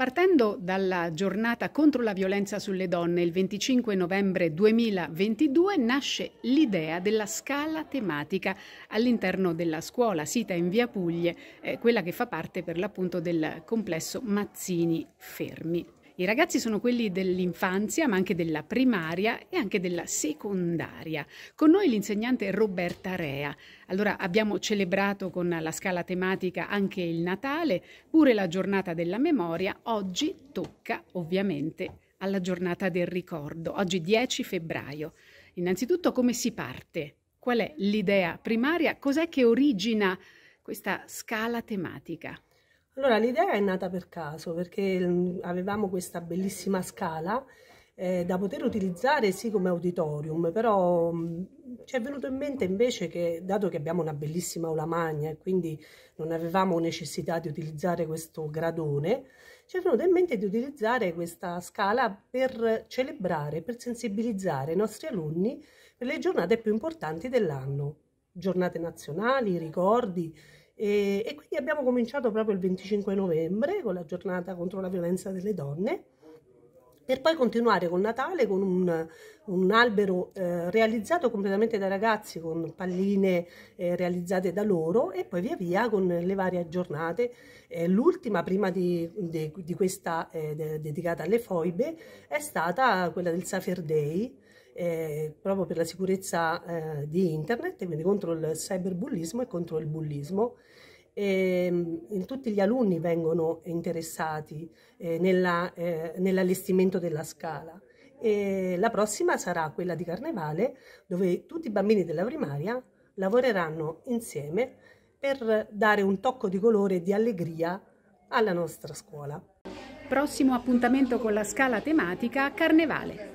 Partendo dalla giornata contro la violenza sulle donne, il 25 novembre 2022, nasce l'idea della scala tematica all'interno della scuola sita in Via Puglie, eh, quella che fa parte per l'appunto del complesso Mazzini Fermi. I ragazzi sono quelli dell'infanzia, ma anche della primaria e anche della secondaria. Con noi l'insegnante Roberta Rea. Allora abbiamo celebrato con la scala tematica anche il Natale, pure la giornata della memoria. Oggi tocca ovviamente alla giornata del ricordo, oggi 10 febbraio. Innanzitutto come si parte? Qual è l'idea primaria? Cos'è che origina questa scala tematica? Allora, l'idea è nata per caso perché mm, avevamo questa bellissima scala eh, da poter utilizzare sì come auditorium, però mh, mm, ci è venuto in mente invece che, dato che abbiamo una bellissima aula magna e quindi non avevamo necessità di utilizzare questo gradone, ci è venuto in mente di utilizzare questa scala per celebrare, per sensibilizzare i nostri alunni per le giornate più importanti dell'anno, giornate nazionali, ricordi, e, e quindi abbiamo cominciato proprio il 25 novembre con la giornata contro la violenza delle donne per poi continuare con Natale con un, un albero eh, realizzato completamente dai ragazzi con palline eh, realizzate da loro e poi via via con le varie giornate. Eh, l'ultima prima di, di, di questa eh, de, dedicata alle foibe è stata quella del Safer Day eh, proprio per la sicurezza eh, di internet, quindi contro il cyberbullismo e contro il bullismo. E, ehm, tutti gli alunni vengono interessati eh, eh, nell'allestimento della scala. E la prossima sarà quella di Carnevale, dove tutti i bambini della primaria lavoreranno insieme per dare un tocco di colore e di allegria alla nostra scuola. Prossimo appuntamento con la scala tematica Carnevale.